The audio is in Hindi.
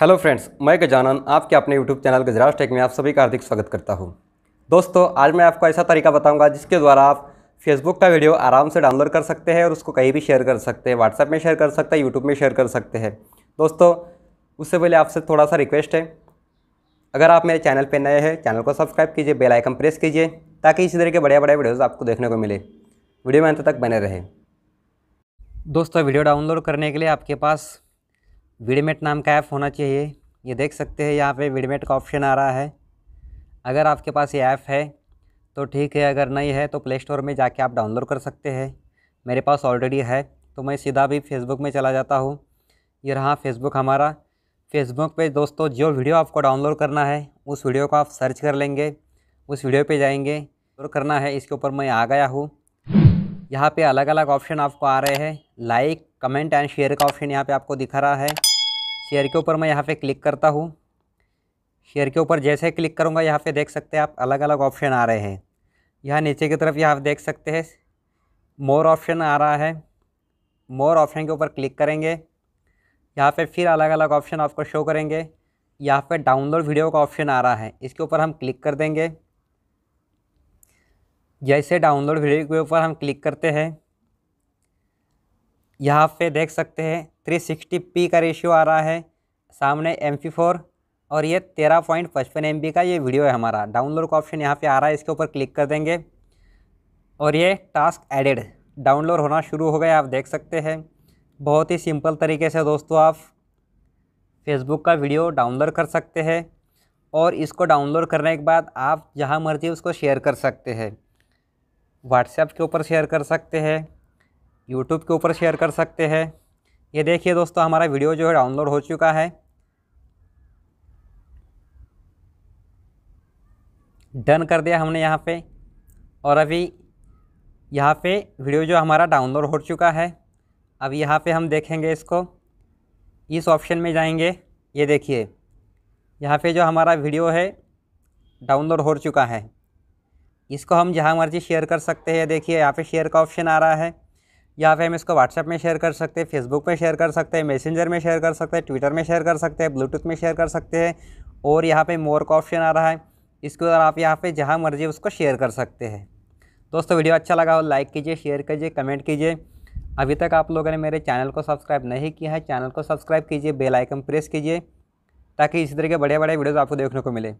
हेलो फ्रेंड्स मैं गजानन आपके अपने यूट्यूब चैनल गजराज टेक में आप सभी का हार्दिक स्वागत करता हूँ दोस्तों आज मैं आपको ऐसा तरीका बताऊंगा जिसके द्वारा आप फेसबुक का वीडियो आराम से डाउनलोड कर सकते हैं और उसको कहीं भी शेयर कर सकते हैं व्हाट्सएप में शेयर कर सकते हैं यूट्यूब में शेयर कर सकते हैं दोस्तों उससे पहले आपसे थोड़ा सा रिक्वेस्ट है अगर आप मेरे चैनल पर नए हैं चैनल को सब्सक्राइब कीजिए बेलाइकन प्रेस कीजिए ताकि इसी तरह के बड़े बड़े वीडियोज़ आपको देखने को मिले वीडियो में अंत तक बने रहे दोस्तों वीडियो डाउनलोड करने के लिए आपके पास विडमेट नाम का ऐप होना चाहिए ये देख सकते हैं यहाँ पे विडमेट का ऑप्शन आ रहा है अगर आपके पास ये ऐप है तो ठीक है अगर नहीं है तो प्ले स्टोर में जाके आप डाउनलोड कर सकते हैं मेरे पास ऑलरेडी है तो मैं सीधा भी फेसबुक में चला जाता हूँ ये रहा फेसबुक हमारा फेसबुक पे दोस्तों जो वीडियो आपको डाउनलोड करना है उस वीडियो को आप सर्च कर लेंगे उस वीडियो पे जाएंगे और करना है इसके ऊपर मैं आ गया हूँ यहाँ पे अलग अलग ऑप्शन आपको आ रहे हैं लाइक कमेंट एंड शेयर का ऑप्शन यहाँ पे आपको दिखा रहा है शेयर के ऊपर मैं यहाँ पे क्लिक करता हूँ शेयर के ऊपर जैसे क्लिक करूँगा यहाँ पे देख सकते हैं आप अलग अलग ऑप्शन आ रहे हैं यहाँ नीचे की तरफ यहाँ देख सकते हैं मोर ऑप्शन आ रहा है मोर ऑप्शन के ऊपर क्लिक करेंगे यहाँ पे फिर अलग अलग ऑप्शन आपको शो करेंगे यहाँ पे डाउनलोड वीडियो का ऑप्शन आ रहा है इसके ऊपर हम क्लिक कर देंगे जैसे डाउनलोड वीडियो के ऊपर हम क्लिक करते हैं यहाँ पे देख सकते हैं थ्री सिक्सटी पी का रेशियो आ रहा है सामने एम पी फोर और ये तेरह पॉइंट पचपन एम बी का ये वीडियो है हमारा डाउनलोड का ऑप्शन यहाँ पे आ रहा है इसके ऊपर क्लिक कर देंगे और ये टास्क एडेड डाउनलोड होना शुरू हो गया आप देख सकते हैं बहुत ही सिंपल तरीके से दोस्तों आप फेसबुक का वीडियो डाउनलोड कर सकते हैं और इसको डाउनलोड करने के बाद आप जहाँ मर्जी उसको शेयर कर सकते हैं व्हाट्सएप के ऊपर शेयर कर सकते हैं यूट्यूब के ऊपर शेयर कर सकते हैं ये देखिए दोस्तों हमारा वीडियो जो है डाउनलोड हो चुका है डन कर दिया हमने यहाँ पे और अभी यहाँ पे वीडियो जो हमारा डाउनलोड हो चुका है अब यहाँ पे हम देखेंगे इसको इस ऑप्शन में जाएंगे ये देखिए यहाँ पे जो हमारा वीडियो है डाउनलोड हो चुका है इसको हम जहाँ मर्ज़ी शेयर कर सकते हैं देखिए यहाँ पे शेयर का ऑप्शन आ रहा है यहाँ फिर हम इसको व्हाट्सएप में शेयर कर सकते हैं फेसबुक में शेयर कर सकते हैं मैसेंजर में शेयर कर सकते हैं ट्विटर में शेयर कर सकते हैं ब्लूटूथ में शेयर कर सकते हैं और यहाँ पे मोर का ऑप्शन आ रहा है इसके अंदर आप यहाँ पे जहाँ मर्जी उसको शेयर कर सकते हैं दोस्तों वीडियो अच्छा लगा हो लाइक कीजिए शेयर कीजिए कमेंट कीजिए अभी तक आप लोगों ने मेरे चैनल को सब्सक्राइब नहीं किया है चैनल को सब्सक्राइब कीजिए बेल आइकन प्रेस कीजिए ताकि इसी तरह के बड़े बड़े वीडियोज़ आपको देखने को मिले